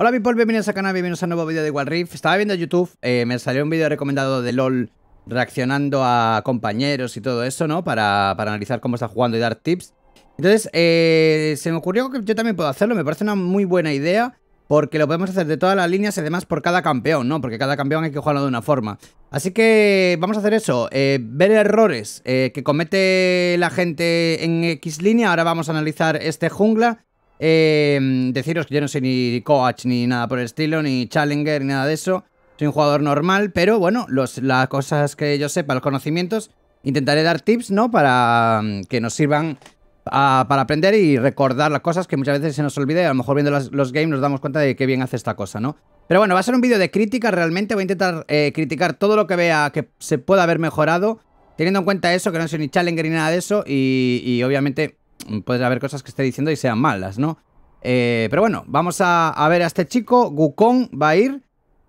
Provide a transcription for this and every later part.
Hola people, bienvenidos al canal, bienvenidos a un nuevo vídeo de Wild Rift Estaba viendo YouTube, eh, me salió un vídeo recomendado de LOL Reaccionando a compañeros y todo eso, ¿no? Para, analizar cómo está jugando y dar tips Entonces, eh, se me ocurrió que yo también puedo hacerlo, me parece una muy buena idea Porque lo podemos hacer de todas las líneas y además por cada campeón, ¿no? Porque cada campeón hay que jugarlo de una forma Así que vamos a hacer eso, eh, ver errores que comete la gente en X línea Ahora vamos a analizar este jungla eh, deciros que yo no soy ni coach ni nada por el estilo, ni challenger, ni nada de eso. Soy un jugador normal, pero bueno, las cosas que yo sepa, los conocimientos, intentaré dar tips, ¿no? Para mm, que nos sirvan para aprender y recordar las cosas que muchas veces se nos olvida y a lo mejor viendo los games nos damos cuenta de qué bien hace esta cosa, ¿no? Pero bueno, va a ser un vídeo de crítica realmente, voy a intentar eh, criticar todo lo que vea que se pueda haber mejorado, teniendo en cuenta eso, que no soy ni challenger ni nada de eso y obviamente puede haber cosas que esté diciendo y sean malas, ¿no? Eh, pero bueno, vamos a, ver a este chico. Gukong va a ir.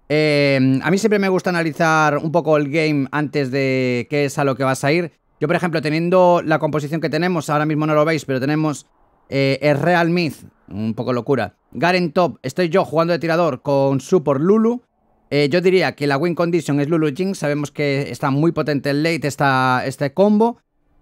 Eh, a mí siempre me gusta analizar un poco el game antes de qué es a lo que vas a ir. Yo, por ejemplo, teniendo la composición que tenemos, ahora mismo no lo veis, pero tenemos el eh, Real Myth, un poco locura. Garen Top, estoy yo jugando de tirador con Super Lulu. yo diría que la win condition es Lulu Jing, sabemos que está muy potente el late este combo.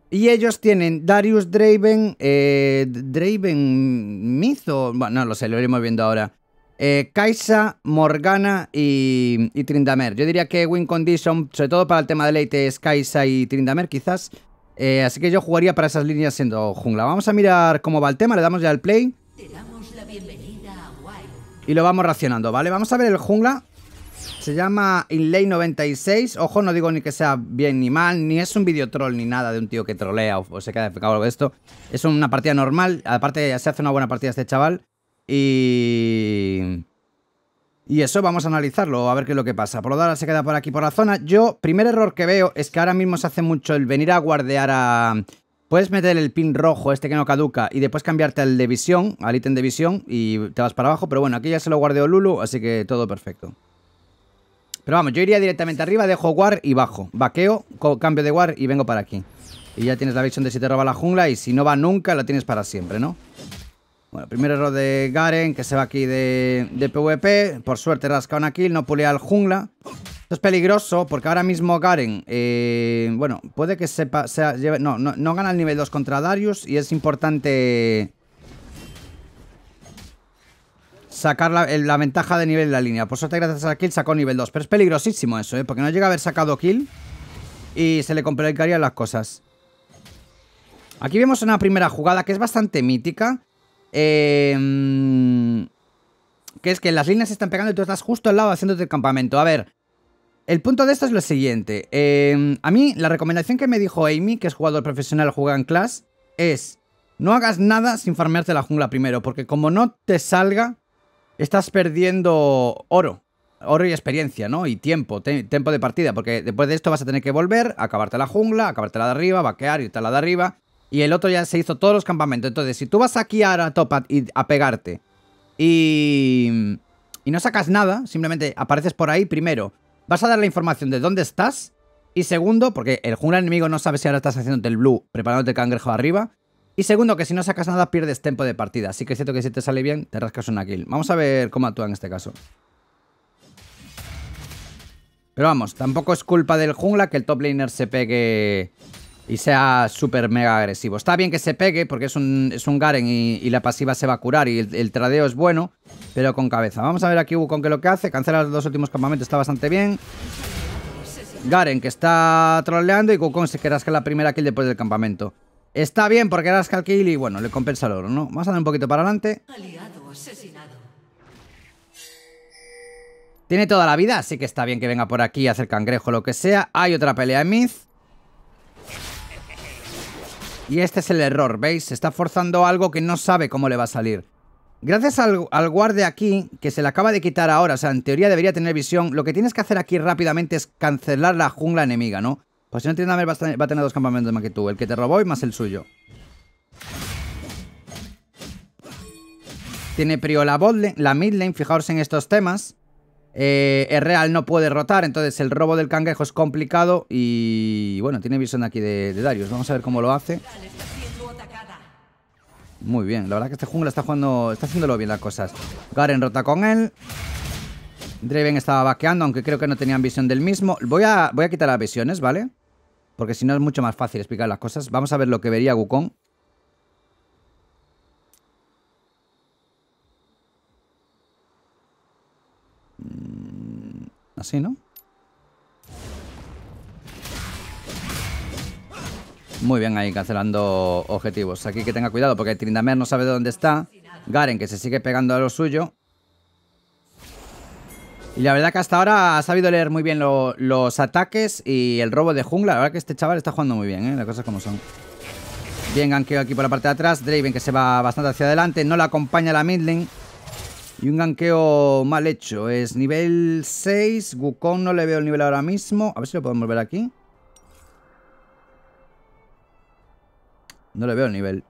Y ellos tienen Darius Draven, eh, Draven Mizo, bueno, no lo sé, lo iremos viendo ahora. Eh, Kaisa, Morgana y, y, Trindamer. Yo diría que Win Condition, sobre todo para el tema de late, es Kaisa y Trindamer quizás. Eh, así que yo jugaría para esas líneas siendo jungla. Vamos a mirar cómo va el tema, le damos ya el play. Y lo vamos racionando, ¿vale? Vamos a ver el jungla. Se llama Inlay96. Ojo, no digo ni que sea bien ni mal, ni es un video troll ni nada de un tío que trolea o, se queda defecado de esto. Es una partida normal. Aparte, ya se hace una buena partida este chaval. Y. Y eso vamos a analizarlo, a ver qué es lo que pasa. Por lo ahora se queda por aquí, por la zona. Yo, primer error que veo es que ahora mismo se hace mucho el venir a guardear a... Puedes meter el pin rojo, este que no caduca, y después cambiarte al de visión, al ítem de visión, y te vas para abajo. Pero bueno, aquí ya se lo guardeo Lulu, así que todo perfecto. Pero vamos, yo iría directamente arriba, dejo guard y bajo. Vaqueo, cambio de war y vengo para aquí. Y ya tienes la visión de si te roba la jungla y si no va nunca, la tienes para siempre, ¿no? Bueno, primer error de Garen, que se va aquí de, PvP. Por suerte rasca una kill, no pulea al jungla. Esto es peligroso porque ahora mismo Garen, eh, bueno, puede que sepa, lleve, no, no, no, gana el nivel 2 contra Darius y es importante sacar la, ventaja de nivel de la línea. Por suerte, gracias a kill, sacó nivel 2. Pero es peligrosísimo eso, ¿eh? Porque no llega a haber sacado kill y se le complicarían las cosas. Aquí vemos una primera jugada que es bastante mítica. Em, que es que las líneas se están pegando y tú estás justo al lado haciéndote el campamento. A ver, el punto de esto es lo siguiente. Em, a mí, la recomendación que me dijo Amy, que es jugador profesional, juega en Clash es... No hagas nada sin farmearte la jungla primero, porque como no te salga, estás perdiendo oro. Oro y experiencia, ¿no? Y tiempo, tiempo de partida, porque después de esto vas a tener que volver, acabarte la jungla, acabarte la de arriba, vaquear, y tal la de arriba. Y el otro ya se hizo todos los campamentos. Entonces, si tú vas aquí a topa y a pegarte y, y no sacas nada, simplemente apareces por ahí, primero, vas a dar la información de dónde estás. Y segundo, porque el jungla enemigo no sabe si ahora estás haciéndote el blue, preparándote el cangrejo arriba. Y segundo, que si no sacas nada pierdes tiempo de partida. Así que es cierto que si te sale bien, te rascas una kill. Vamos a ver cómo actúa en este caso. Pero vamos, tampoco es culpa del jungla que el top laner se pegue y sea súper mega agresivo. Está bien que se pegue porque es un, es un Garen y, la pasiva se va a curar y el, tradeo es bueno, pero con cabeza. Vamos a ver aquí Wukong que lo que hace. Cancela los dos últimos campamentos, está bastante bien. Garen que está troleando y Wukong se que rasca la primera kill después del campamento. Está bien porque era Kill y bueno, le compensa el oro, ¿no? Vamos a dar un poquito para adelante. Aliado asesinado. Tiene toda la vida, así que está bien que venga por aquí a hacer cangrejo o lo que sea. Hay otra pelea en Myth. Y este es el error, ¿veis? Se está forzando algo que no sabe cómo le va a salir. Gracias al, al guardia aquí, que se le acaba de quitar ahora, o sea, en teoría debería tener visión, lo que tienes que hacer aquí rápidamente es cancelar la jungla enemiga, ¿no? Pues si no tiene nada, va a tener dos campamentos más que tú. El que te robó y más el suyo. Tiene Prio la la mid lane. Fijaos en estos temas. Eh, el Real no puede rotar, entonces el robo del cangrejo es complicado. Y bueno, tiene visión aquí de, Darius. Vamos a ver cómo lo hace. Muy bien, la verdad que este jungla está jugando. Está haciéndolo bien las cosas. Garen rota con él. Draven estaba vaqueando, aunque creo que no tenían visión del mismo. Voy a, voy a quitar las visiones, ¿vale? porque si no es mucho más fácil explicar las cosas. Vamos a ver lo que vería Wukong. Mm, así, ¿no? Muy bien ahí, cancelando objetivos. Aquí que tenga cuidado porque Trindamer no sabe dónde está. Garen que se sigue pegando a lo suyo. Y la verdad que hasta ahora ha sabido leer muy bien los ataques y el robo de jungla. La verdad que este chaval está jugando muy bien, ¿eh? las cosas como son. Bien ganqueo aquí por la parte de atrás. Draven que se va bastante hacia adelante. No la acompaña la midlane. Y un ganqueo mal hecho. Es nivel 6. Wukong no le veo el nivel ahora mismo. A ver si lo podemos ver aquí. No le veo el nivel.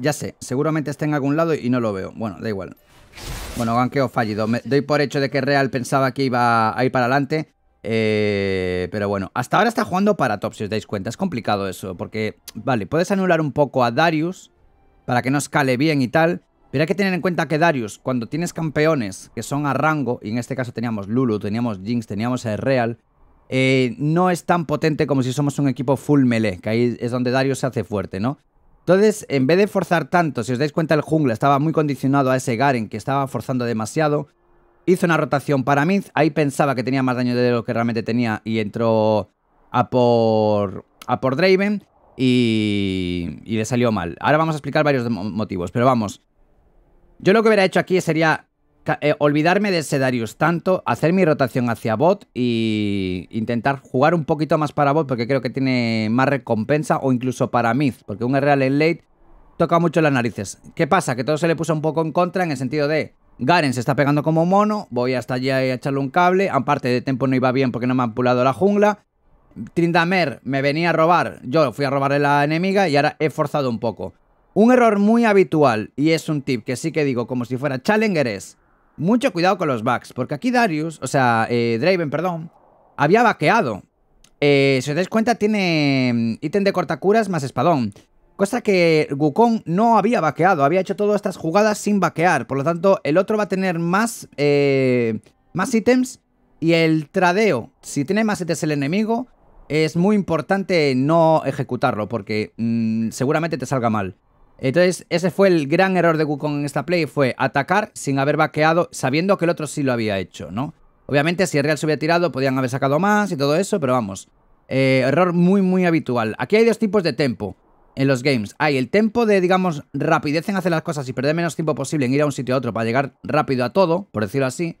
ya sé, seguramente está en algún lado y no lo veo. Bueno, da igual. Bueno, ganqueo fallido. Me doy por hecho de que Real pensaba que iba a ir para adelante. Eh, pero bueno, hasta ahora está jugando para top, si os dais cuenta. Es complicado eso, porque, vale, puedes anular un poco a Darius para que no escale bien y tal. Pero hay que tener en cuenta que Darius, cuando tienes campeones que son a rango, y en este caso teníamos Lulu, teníamos Jinx, teníamos a Real, eh, no es tan potente como si somos un equipo full melee, que ahí es donde Darius se hace fuerte, ¿no? Entonces, en vez de forzar tanto, si os dais cuenta, el jungla estaba muy condicionado a ese Garen que estaba forzando demasiado. Hizo una rotación para mid, Ahí pensaba que tenía más daño de lo que realmente tenía y entró a por, a por Draven y, y le salió mal. Ahora vamos a explicar varios motivos, pero vamos. Yo lo que hubiera hecho aquí sería eh, olvidarme de Sedarius tanto, hacer mi rotación hacia bot y intentar jugar un poquito más para bot porque creo que tiene más recompensa o incluso para mid, porque un real en late toca mucho las narices. ¿Qué pasa? Que todo se le puso un poco en contra en el sentido de Garen se está pegando como mono, voy hasta allí a echarle un cable, aparte de tiempo no iba bien porque no me han pulado la jungla. Trindamer me venía a robar, yo fui a robarle la enemiga y ahora he forzado un poco. Un error muy habitual, y es un tip que sí que digo como si fuera Challenger es, mucho cuidado con los bugs, porque aquí Darius, o sea, eh, Draven, perdón, había vaqueado. Eh, si os dais cuenta, tiene mm, ítem de cortacuras más espadón. Cosa que Wukong no había vaqueado, había hecho todas estas jugadas sin vaquear. Por lo tanto, el otro va a tener más, eh, más ítems y el tradeo. Si tiene más ítems el enemigo, es muy importante no ejecutarlo porque mm, seguramente te salga mal. Entonces, ese fue el gran error de Wukong en esta play, fue atacar sin haber vaqueado, sabiendo que el otro sí lo había hecho, ¿no? Obviamente, si el Real se hubiera tirado, podían haber sacado más y todo eso, pero vamos. Eh, error muy, muy habitual. Aquí hay dos tipos de tempo en los games. Hay el tempo de, digamos, rapidez en hacer las cosas y perder menos tiempo posible en ir a un sitio a otro para llegar rápido a todo, por decirlo así.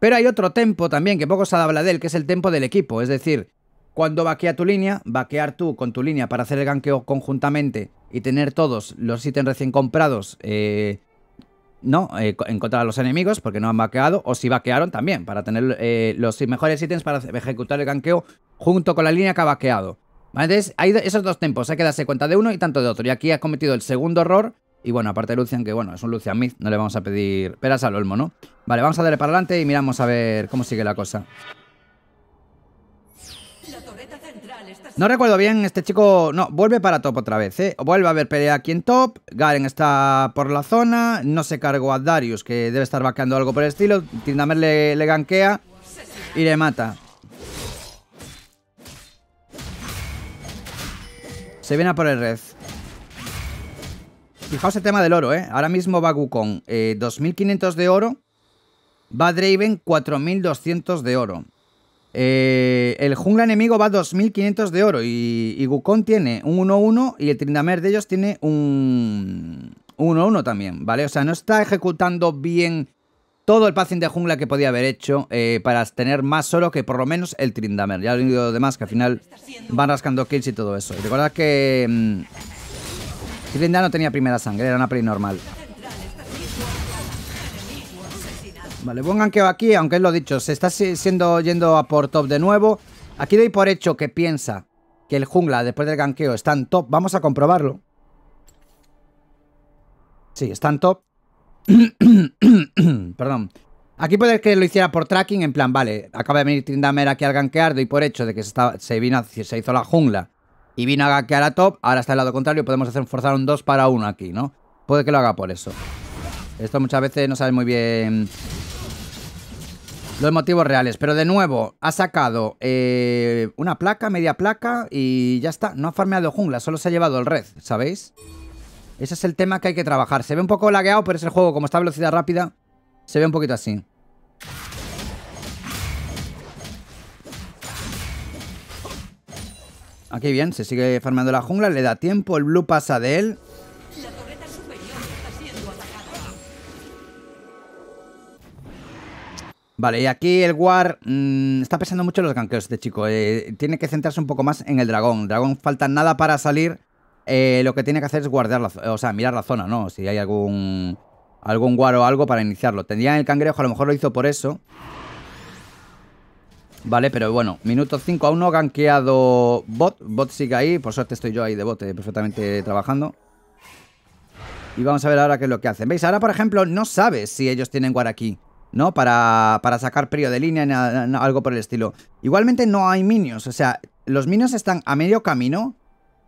Pero hay otro tempo también, que poco se habla de él, que es el tempo del equipo. Es decir, cuando vaquea tu línea, vaquear tú con tu línea para hacer el ganqueo conjuntamente y tener todos los ítems recién comprados eh, ¿no? Eh, en contra de los enemigos porque no han vaqueado, o si vaquearon también, para tener eh, los mejores ítems para ejecutar el ganqueo junto con la línea que ha vaqueado. Entonces, hay esos dos tempos, hay que darse cuenta de uno y tanto de otro. Y aquí ha cometido el segundo error. Y bueno, aparte de Lucian, que bueno, es un Lucian Myth, no le vamos a pedir peras al olmo, ¿no? Vale, vamos a darle para adelante y miramos a ver cómo sigue la cosa. No recuerdo bien, este chico. No, vuelve para top otra vez, ¿eh? Vuelve a haber pelea aquí en top. Garen está por la zona. No se cargó a Darius, que debe estar vaqueando algo por el estilo. Tindamer le, le ganquea y le mata. Se viene a por el red. Fijaos el tema del oro, ¿eh? Ahora mismo va Gukon 2.500 eh, de oro. Va Draven 4.200 de oro. Eh, el jungla enemigo va a 2500 de oro y, y Gukon tiene un 1-1 y el Trindamer de ellos tiene un 1-1 también, ¿vale? O sea, no está ejecutando bien todo el pacing de jungla que podía haber hecho eh, para tener más oro que por lo menos el Trindamer. Ya lo de más, que al final van rascando kills y todo eso. Y recordad que mmm, no tenía primera sangre, era una play normal. Vale, buen que aquí, aunque es lo dicho, se está siendo yendo a por top de nuevo. Aquí doy por hecho que piensa que el jungla, después del ganqueo, está en top. Vamos a comprobarlo. Sí, está en top. Perdón. Aquí puede que lo hiciera por tracking, en plan, vale, acaba de venir Trindamer aquí al ganquear, doy por hecho de que se, se, vino, se hizo la jungla y vino a ganquear a top, ahora está al lado contrario, podemos hacer forzar un 2 para 1 aquí, ¿no? Puede que lo haga por eso. Esto muchas veces no sale muy bien los motivos reales. Pero de nuevo, ha sacado eh, una placa, media placa y ya está. No ha farmeado jungla, solo se ha llevado el red, ¿sabéis? Ese es el tema que hay que trabajar. Se ve un poco lagueado, pero es el juego. Como está a velocidad rápida, se ve un poquito así. Aquí bien, se sigue farmeando la jungla, le da tiempo, el blue pasa de él Vale, y aquí el War mm, está pensando mucho los ganqueos este chico. Eh, tiene que centrarse un poco más en el dragón. Dragón falta nada para salir. Eh, lo que tiene que hacer es guardar o sea, mirar la zona, ¿no? Si hay algún algún War o algo para iniciarlo. Tendría el cangrejo, a lo mejor lo hizo por eso. Vale, pero bueno, minuto 5 a 1 ganqueado bot. Bot sigue ahí, por suerte estoy yo ahí de bot, perfectamente trabajando. Y vamos a ver ahora qué es lo que hacen. ¿Veis? Ahora, por ejemplo, no sabe si ellos tienen guard aquí. ¿no? Para, para sacar prio de línea, algo por el estilo. Igualmente no hay minions, o sea, los minions están a medio camino.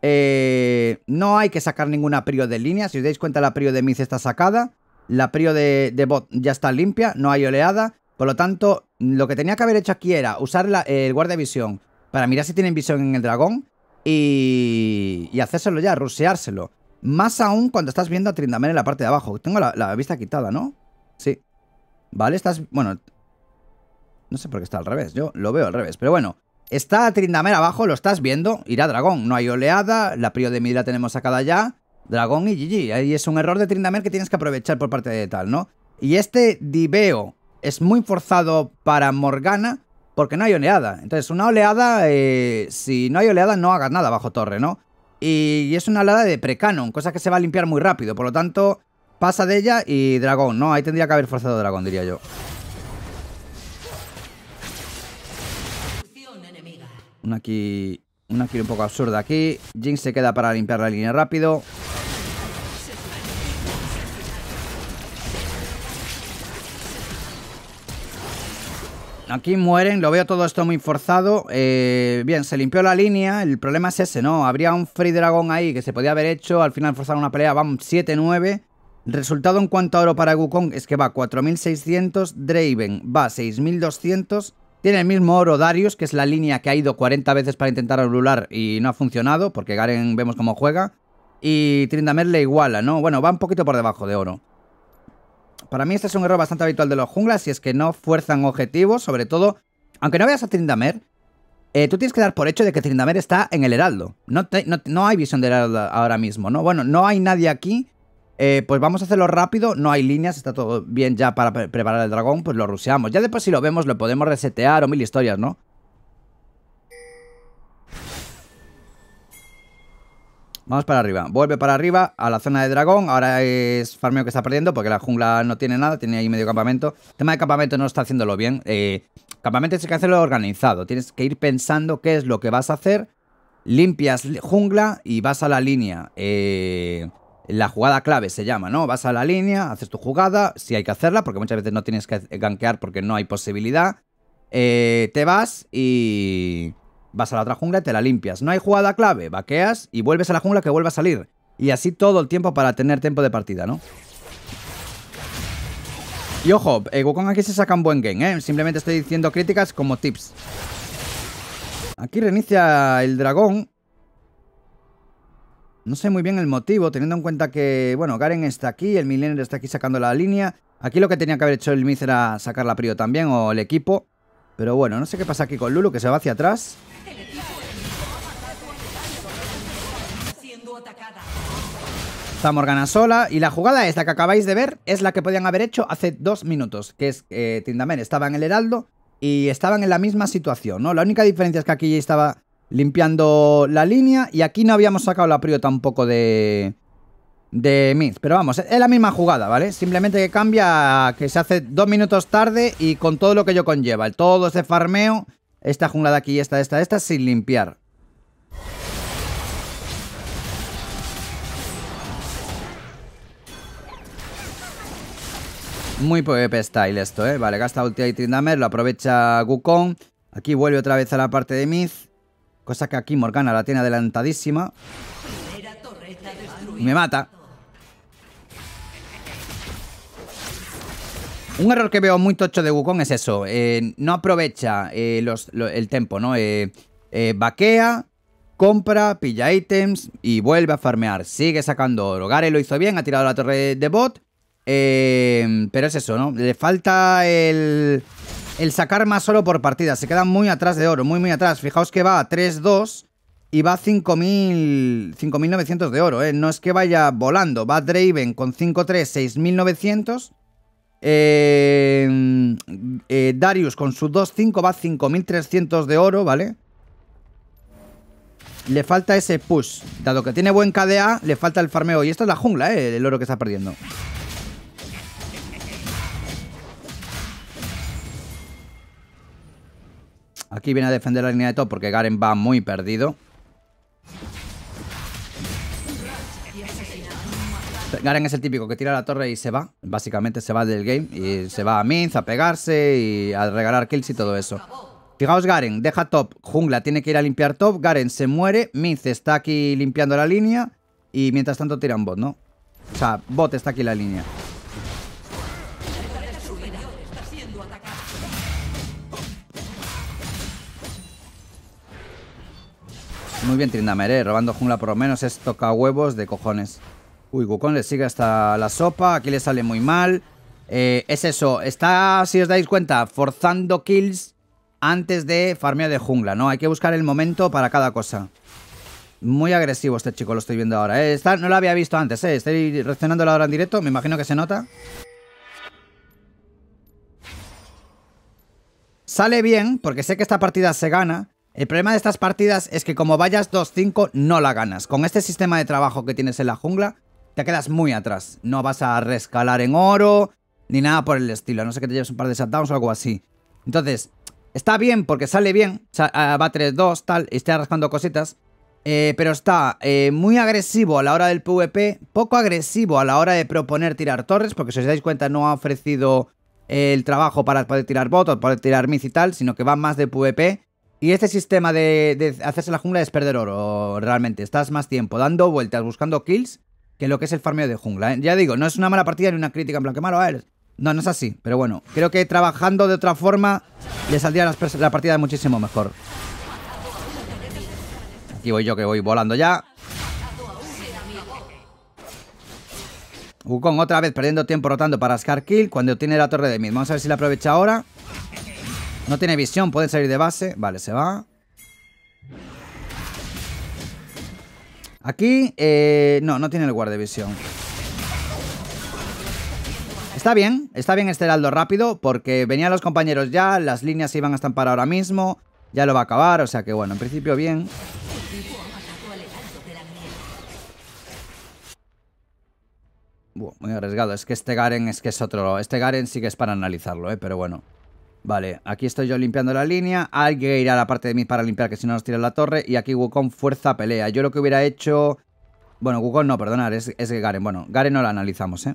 Eh, no hay que sacar ninguna prio de línea, si os dais cuenta la prio de mid está sacada, la prio de, bot ya está limpia, no hay oleada, por lo tanto, lo que tenía que haber hecho aquí era usar el guardia visión para mirar si tienen visión en el dragón y, y hacérselo ya, ruseárselo. Más aún cuando estás viendo a Trindamer en la parte de abajo. Tengo la vista quitada, ¿no? Sí. ¿Vale? Estás... Bueno... No sé por qué está al revés. Yo lo veo al revés. Pero bueno. Está Trindamer abajo, lo estás viendo. Irá Dragón. No hay oleada. La Prio de mira tenemos sacada ya. Dragón y GG. Ahí es un error de Trindamer que tienes que aprovechar por parte de tal, ¿no? Y este Diveo es muy forzado para Morgana porque no hay oleada. Entonces, una oleada, eh, si no hay oleada, no hagas nada bajo torre, ¿no? Y, es una oleada de precanon, cosa que se va a limpiar muy rápido. Por lo tanto, Pasa de ella y dragón, ¿no? Ahí tendría que haber forzado dragón, diría yo. Una aquí... Una aquí un poco absurda aquí. Jinx se queda para limpiar la línea rápido. Aquí mueren, lo veo todo esto muy forzado. Eh, bien, se limpió la línea. El problema es ese, ¿no? Habría un Free dragón ahí que se podía haber hecho. Al final forzar una pelea, van 7-9. Resultado en cuanto a oro para Wukong es que va 4.600, Draven va 6.200, tiene el mismo oro Darius, que es la línea que ha ido 40 veces para intentar anular y no ha funcionado, porque Garen vemos cómo juega, y Trindamer le iguala, ¿no? Bueno, va un poquito por debajo de oro. Para mí este es un error bastante habitual de los junglas, si es que no fuerzan objetivos, sobre todo, aunque no veas a Trindamer, eh, tú tienes que dar por hecho de que Trindamer está en el heraldo. No, no, hay visión de heraldo ahora mismo, ¿no? Bueno, no hay nadie aquí eh, pues vamos a hacerlo rápido, no hay líneas, está todo bien ya para preparar el dragón, pues lo ruseamos. Ya después si lo vemos lo podemos resetear o mil historias, ¿no? Vamos para arriba, vuelve para arriba a la zona de dragón, ahora es farmeo que está perdiendo porque la jungla no tiene nada, tiene ahí medio campamento. El tema de campamento no está haciéndolo bien, eh, campamento tienes que hacerlo organizado, tienes que ir pensando qué es lo que vas a hacer, limpias jungla y vas a la línea. Eh la jugada clave se llama, ¿no? Vas a la línea, haces tu jugada, si hay que hacerla, porque muchas veces no tienes que gankear porque no hay posibilidad. Eh, te vas y vas a la otra jungla y te la limpias. No hay jugada clave, vaqueas y vuelves a la jungla que vuelva a salir. Y así todo el tiempo para tener tiempo de partida, ¿no? Y ojo, eh, Wukong aquí se saca un buen game, ¿eh? Simplemente estoy diciendo críticas como tips. Aquí reinicia el dragón no sé muy bien el motivo, teniendo en cuenta que, bueno, Garen está aquí, el Millennium está aquí sacando la línea. Aquí lo que tenía que haber hecho el Miz era sacar la Prio también, o el equipo. Pero bueno, no sé qué pasa aquí con Lulu, que se va hacia atrás. Está Morgana sola y la jugada esta que acabáis de ver es la que podían haber hecho hace dos minutos, que es que eh, estaba en el Heraldo y estaban en la misma situación, ¿no? La única diferencia es que aquí ya estaba limpiando la línea. Y aquí no habíamos sacado la prio tampoco de, de Miz. Pero vamos, es la misma jugada, ¿vale? Simplemente que cambia, que se hace dos minutos tarde y con todo lo que yo conlleva. Todo ese farmeo, esta jungla de aquí, esta, esta, esta, sin limpiar. Muy PvP style esto, ¿eh? Vale, gasta ulti y lo aprovecha Wukong. Aquí vuelve otra vez a la parte de Miz. Cosa que aquí Morgana la tiene adelantadísima. me mata. Un error que veo muy tocho de Wukong es eso. Eh, no aprovecha eh, el tempo, ¿no? Eh, eh, vaquea, compra, pilla ítems y vuelve a farmear. Sigue sacando oro. Gare lo hizo bien, ha tirado la torre de bot. pero es eso, ¿no? Le falta el el sacar más oro por partida. Se queda muy atrás de oro, muy, muy atrás. Fijaos que va a 3-2 y va a 5.900 de oro. ¿eh? No es que vaya volando. Va Draven con 5-3, 6.900. Eh, eh, Darius con su 2-5 va a 5.300 de oro, ¿vale? Le falta ese push. Dado que tiene buen KDA, le falta el farmeo. Y esto es la jungla, ¿eh? El oro que está perdiendo. Aquí viene a defender la línea de top porque Garen va muy perdido. Garen es el típico que tira la torre y se va. Básicamente se va del game y se va a Minz a pegarse y a regalar kills y todo eso. Fijaos Garen, deja top, jungla tiene que ir a limpiar top, Garen se muere, Minz está aquí limpiando la línea y mientras tanto tira bot, ¿no? O sea, bot está aquí en la línea. Muy bien Trindamere robando jungla por lo menos es toca huevos de cojones. Uy, Wukong le sigue hasta la sopa, aquí le sale muy mal. Eh, es eso, está, si os dais cuenta, forzando kills antes de farmear de jungla, ¿no? Hay que buscar el momento para cada cosa. Muy agresivo este chico, lo estoy viendo ahora. ¿eh? está, no lo había visto antes, ¿eh? Estoy reaccionando ahora en directo, me imagino que se nota. Sale bien, porque sé que esta partida se gana, el problema de estas partidas es que como vayas 2-5 no la ganas. Con este sistema de trabajo que tienes en la jungla, te quedas muy atrás. No vas a rescalar en oro, ni nada por el estilo. No sé que te lleves un par de shutdowns o algo así. Entonces, está bien porque sale bien. Ah, va 3-2, tal, y está arrastrando cositas. Eh, pero está eh, muy agresivo a la hora del PvP, poco agresivo a la hora de proponer tirar torres, porque si os dais cuenta no ha ofrecido el trabajo para poder tirar bot para poder tirar mid y tal, sino que va más de PvP. Y este sistema de, hacerse la jungla es perder oro, realmente. Estás más tiempo dando vueltas, buscando kills, que lo que es el farmeo de jungla. Eh? Ya digo, no es una mala partida ni una crítica en plan que malo No, no es así, pero bueno, creo que trabajando de otra forma le saldría la, la partida muchísimo mejor. Aquí voy yo que voy volando ya. Wukong otra vez perdiendo tiempo rotando para Scar Kill cuando tiene la torre de mid. Vamos a ver si la aprovecha ahora. No tiene visión, puede salir de base. Vale, se va. Aquí, eh, no, no tiene el guarda de visión. Está bien, está bien este heraldo rápido porque venían los compañeros ya, las líneas iban a estampar ahora mismo, ya lo va a acabar, o sea que bueno, en principio bien. Buah, muy arriesgado, es que este Garen es que es otro, este Garen sí que es para analizarlo, eh, pero bueno. Vale, aquí estoy yo limpiando la línea. Alguien irá a la parte de mí para limpiar, que si no nos tira la torre. Y aquí Wukong fuerza pelea. Yo lo que hubiera hecho... Bueno, Wukong no, perdonar, es, es Garen. Bueno, Garen no la analizamos, ¿eh?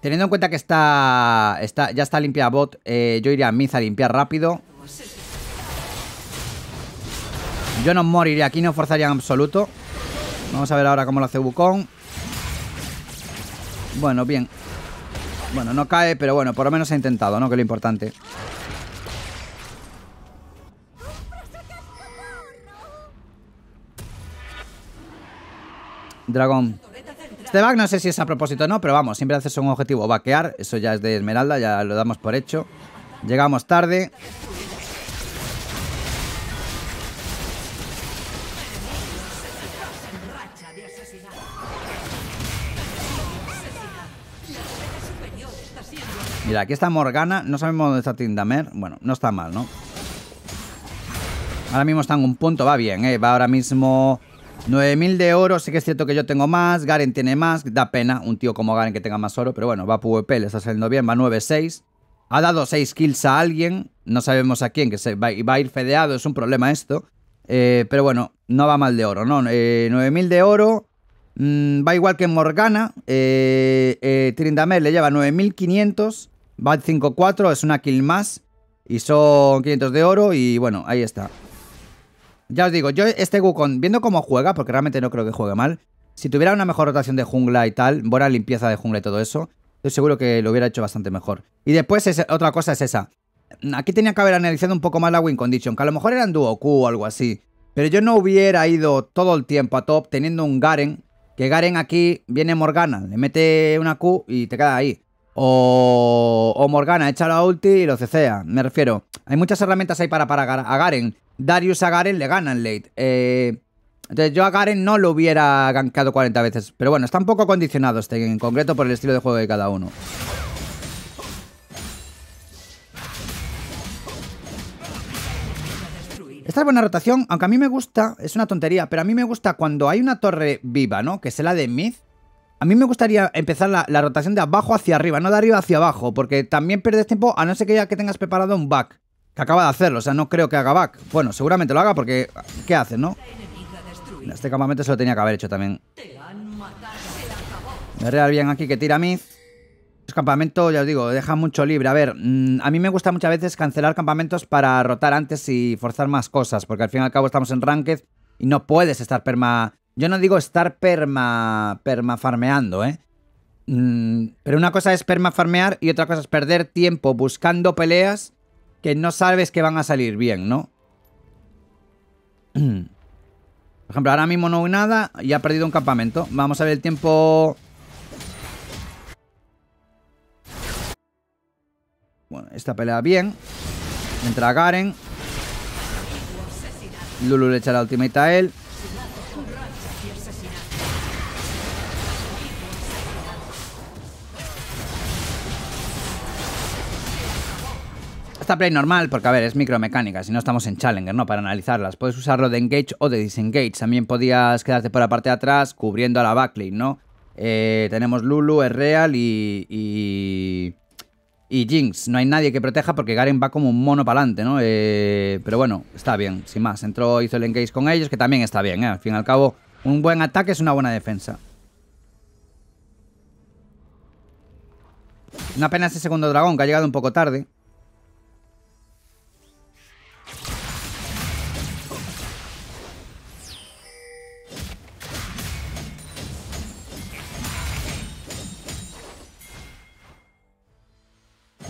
Teniendo en cuenta que está, está ya está limpia bot, eh, yo iría a Miz a limpiar rápido. Yo no moriría aquí, no forzaría en absoluto. Vamos a ver ahora cómo lo hace Wukong. Bueno, bien. Bueno, no cae, pero bueno, por lo menos ha intentado, ¿no? Que es lo importante. Dragón. Este bug no sé si es a propósito o no, pero vamos, siempre haces un objetivo o vaquear. Eso ya es de Esmeralda, ya lo damos por hecho. Llegamos tarde. aquí está Morgana. No sabemos dónde está Tindamer. Bueno, no está mal, ¿no? Ahora mismo está en un punto. Va bien, ¿eh? Va ahora mismo 9.000 de oro. Sí que es cierto que yo tengo más. Garen tiene más. Da pena un tío como Garen que tenga más oro. Pero bueno, va PvP. Le está saliendo bien. Va 9-6. Ha dado 6 kills a alguien. No sabemos a quién. Que se va, a ir fedeado. Es un problema esto. Eh, pero bueno, no va mal de oro, ¿no? 9.000 eh, de oro. Mm, va igual que Morgana. Eh, eh Trindamer le lleva 9.500. Bat 5-4, es una kill más. Y son 500 de oro y bueno, ahí está. Ya os digo, yo este Wukong, viendo cómo juega, porque realmente no creo que juegue mal. Si tuviera una mejor rotación de jungla y tal, buena limpieza de jungla y todo eso, estoy seguro que lo hubiera hecho bastante mejor. Y después es, otra cosa es esa. Aquí tenía que haber analizado un poco más la win condition, que a lo mejor eran duo Q o algo así. Pero yo no hubiera ido todo el tiempo a top teniendo un Garen, que Garen aquí viene Morgana, le mete una Q y te queda ahí. O, o Morgana, echa la ulti y lo cecea. Me refiero. Hay muchas herramientas ahí para, para a Garen. Darius a Garen le ganan late. Eh, entonces yo a Garen no lo hubiera gankado 40 veces. Pero bueno, está un poco condicionado este en concreto por el estilo de juego de cada uno. Esta es buena rotación, aunque a mí me gusta, es una tontería, pero a mí me gusta cuando hay una torre viva, ¿no? Que es la de Myth, a mí me gustaría empezar la, rotación de abajo hacia arriba, no de arriba hacia abajo, porque también pierdes tiempo a no ser que ya que tengas preparado un back, que acaba de hacerlo, o sea, no creo que haga back. Bueno, seguramente lo haga porque, ¿qué hace, no? este campamento se lo tenía que haber hecho también. Me real bien aquí que tira mí. Este campamento, ya os digo, deja mucho libre. A ver, mm, a mí me gusta muchas veces cancelar campamentos para rotar antes y forzar más cosas, porque al fin y al cabo estamos en ranked y no puedes estar perma... Yo no digo estar perma... permafarmeando, ¿eh? Mm, pero una cosa es permafarmear y otra cosa es perder tiempo buscando peleas que no sabes que van a salir bien, ¿no? Por ejemplo, ahora mismo no hay nada y ha perdido un campamento. Vamos a ver el tiempo... Bueno, esta pelea bien. Entra Garen. Lulu le echa la ultimate a él. Esta play normal, porque a ver, es micromecánica, si no estamos en Challenger, ¿no? Para analizarlas. Puedes usarlo de engage o de disengage. También podías quedarte por la parte de atrás cubriendo a la backline, ¿no? Eh, tenemos Lulu, es real y y Jinx. No hay nadie que proteja porque Garen va como un mono para adelante, ¿no? Eh, pero bueno, está bien, sin más. Entró, hizo el engage con ellos, que también está bien, ¿eh? Al fin y al cabo, un buen ataque es una buena defensa. Una pena ese segundo dragón, que ha llegado un poco tarde.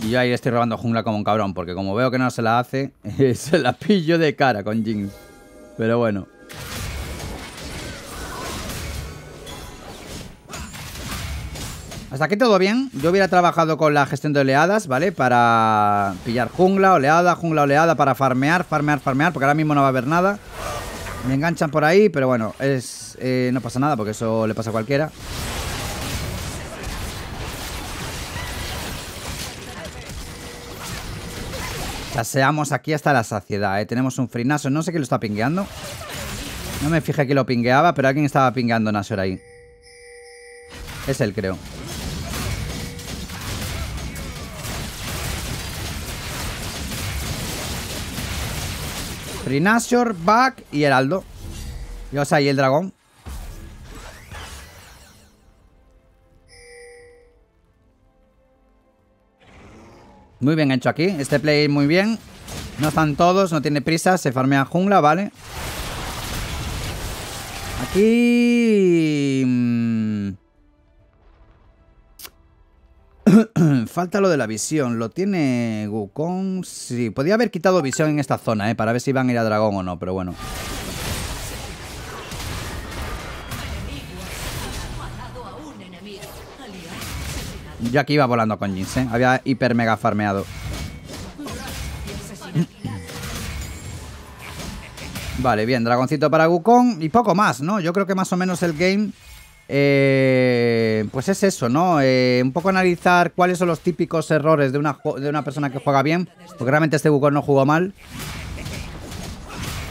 Y yo ahí estoy robando jungla como un cabrón, porque como veo que no se la hace, eh, se la pillo de cara con Jinx. Pero bueno. Hasta aquí todo bien. Yo hubiera trabajado con la gestión de oleadas, ¿vale? Para pillar jungla, oleada, jungla, oleada, para farmear, farmear, farmear, porque ahora mismo no va a haber nada. Me enganchan por ahí, pero bueno, es eh, no pasa nada, porque eso le pasa a cualquiera. seamos aquí hasta la saciedad, ¿eh? Tenemos un frinazo. No sé quién lo está pingueando. No me fijé que lo pingueaba, pero alguien estaba pingueando Nashor ahí. Es él, creo. Free Back y Heraldo. Y o sea, el dragón. Muy bien hecho aquí. Este play muy bien. No están todos, no tiene prisa. Se farmea jungla, ¿vale? Aquí... Mm, falta lo de la visión. Lo tiene Wukong. Sí, podía haber quitado visión en esta zona, ¿eh? Para ver si van a ir a dragón o no, pero bueno. Yo aquí iba volando con Jinx, ¿eh? Había hiper mega farmeado. Vale, bien, dragoncito para Wukong y poco más, ¿no? Yo creo que más o menos el game... Eh, pues es eso, ¿no? Eh, un poco analizar cuáles son los típicos errores de una, de una persona que juega bien, porque realmente este Wukong no jugó mal.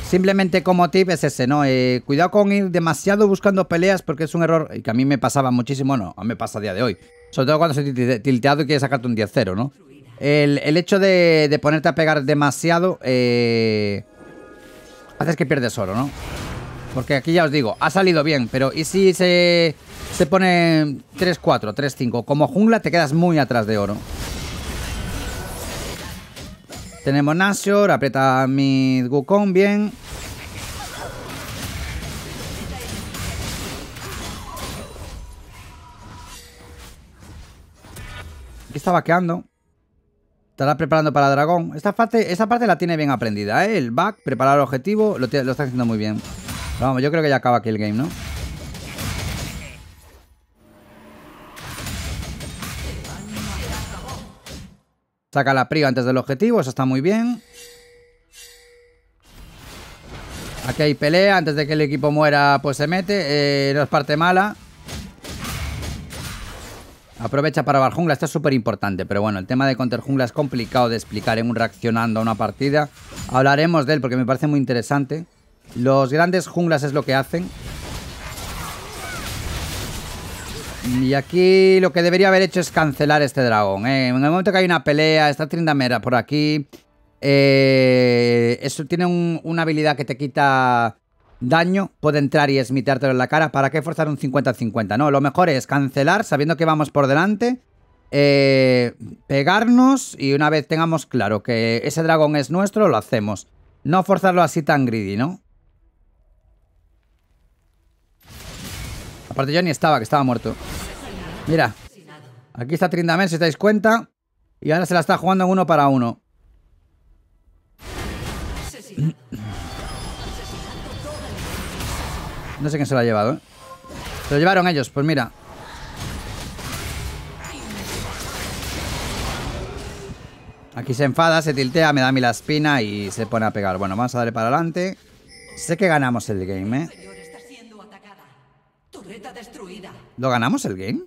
Simplemente como tip es ese, ¿no? Eh, cuidado con ir demasiado buscando peleas porque es un error Y que a mí me pasaba muchísimo, no, me pasa a día de hoy sobre todo cuando se tilteado y quieres sacarte un 10-0, ¿no? El, hecho de, ponerte a pegar demasiado eh, haces que pierdes oro, ¿no? Porque aquí ya os digo, ha salido bien, pero ¿y si se, se pone 3-4, 3-5? Como jungla te quedas muy atrás de oro. Tenemos Nashor, aprieta mi Wukong bien. está vaqueando. Estará preparando para dragón. Esta parte, esta parte la tiene bien aprendida, ¿eh? El back, preparar el objetivo, lo, está haciendo muy bien. vamos, yo creo que ya acaba aquí el game, ¿no? Saca la priva antes del objetivo, eso está muy bien. Aquí hay pelea, antes de que el equipo muera, pues se mete. Eh, no es parte mala. Aprovecha para Bar Jungla, esto súper importante, pero bueno, el tema de Counter Jungla es complicado de explicar en un reaccionando a una partida. Hablaremos de él porque me parece muy interesante. Los grandes junglas es lo que hacen. Y aquí lo que debería haber hecho es cancelar este dragón. ¿eh? En el momento que hay una pelea, está Trindamera por aquí. Eh, eso tiene una habilidad que te quita daño puede entrar y esmitártelo en la cara. ¿Para qué forzar un 50-50? No, lo mejor es cancelar sabiendo que vamos por delante. Eh, pegarnos y una vez tengamos claro que ese dragón es nuestro, lo hacemos. No forzarlo así tan greedy, ¿no? Aparte yo ni estaba, que estaba muerto. Mira. Aquí está Trindamen, si os dais cuenta. Y ahora se la está jugando uno para uno. No sé quién se lo ha llevado, ¿eh? Se lo llevaron ellos, pues mira. Aquí se enfada, se tiltea, me da a mí la espina y se pone a pegar. Bueno, vamos a darle para adelante. Sé que ganamos el game, ¿eh? ¿Lo ganamos el game?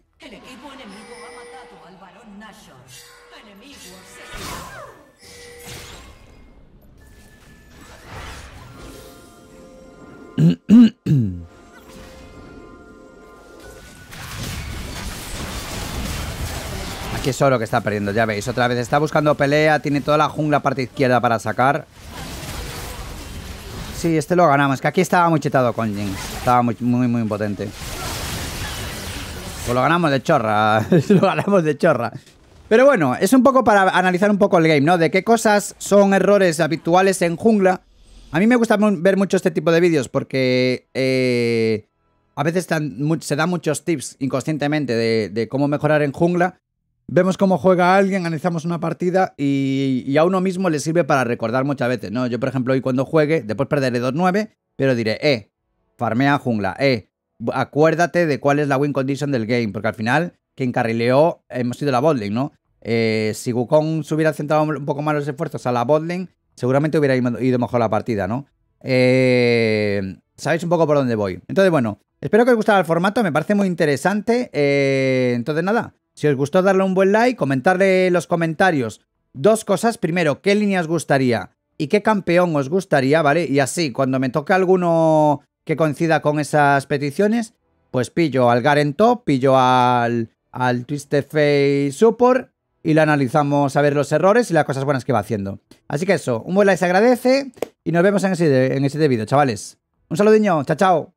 Aquí es solo que está perdiendo, ya veis. Otra vez está buscando pelea, tiene toda la jungla parte izquierda para sacar. Sí, este lo ganamos. Que aquí estaba muy chetado con Jinx. Estaba muy, muy, muy impotente. Pues lo ganamos de chorra. lo ganamos de chorra. Pero bueno, es un poco para analizar un poco el game, ¿no? De qué cosas son errores habituales en jungla a mí me gusta ver mucho este tipo de vídeos porque eh, a veces se dan muchos tips inconscientemente de, cómo mejorar en jungla. Vemos cómo juega alguien, analizamos una partida y, a uno mismo le sirve para recordar muchas veces, ¿no? Yo, por ejemplo, hoy cuando juegue, después perderé 2-9, pero diré, eh, farmea jungla, eh, acuérdate de cuál es la win condition del game, porque al final quien carrileó hemos sido la botlane, ¿no? Eh, si Wukong se hubiera centrado un poco más los esfuerzos a la botlane, seguramente hubiera ido mejor la partida, ¿no? Eh, Sabéis un poco por dónde voy. Entonces, bueno, espero que os gustara el formato, me parece muy interesante. Eh, entonces, nada, si os gustó darle un buen like, comentarle en los comentarios dos cosas. Primero, qué línea os gustaría y qué campeón os gustaría, ¿vale? Y así, cuando me toque alguno que coincida con esas peticiones, pues pillo al Garen Top, pillo al, al Twisted Face Support y la analizamos a ver los errores y las cosas buenas que va haciendo. Así que eso, un buen like se agradece y nos vemos en ese, en ese chavales. Un saludinho, chao, chao.